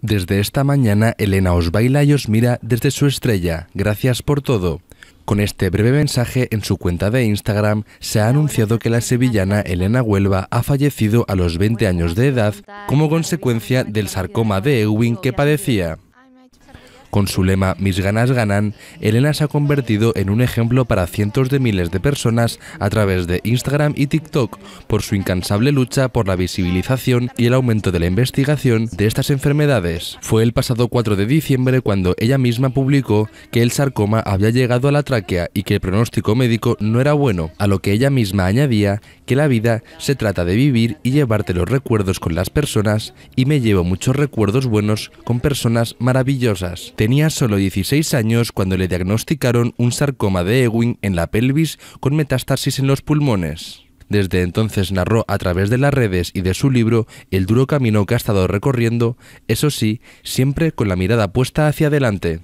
Desde esta mañana Elena os baila y os mira desde su estrella. Gracias por todo. Con este breve mensaje en su cuenta de Instagram se ha anunciado que la sevillana Elena Huelva ha fallecido a los 20 años de edad como consecuencia del sarcoma de Ewing que padecía. Con su lema Mis ganas ganan, Elena se ha convertido en un ejemplo para cientos de miles de personas a través de Instagram y TikTok por su incansable lucha por la visibilización y el aumento de la investigación de estas enfermedades. Fue el pasado 4 de diciembre cuando ella misma publicó que el sarcoma había llegado a la tráquea y que el pronóstico médico no era bueno, a lo que ella misma añadía que la vida se trata de vivir y llevarte los recuerdos con las personas y me llevo muchos recuerdos buenos con personas maravillosas. Tenía solo 16 años cuando le diagnosticaron un sarcoma de Ewing en la pelvis con metástasis en los pulmones. Desde entonces narró a través de las redes y de su libro el duro camino que ha estado recorriendo, eso sí, siempre con la mirada puesta hacia adelante.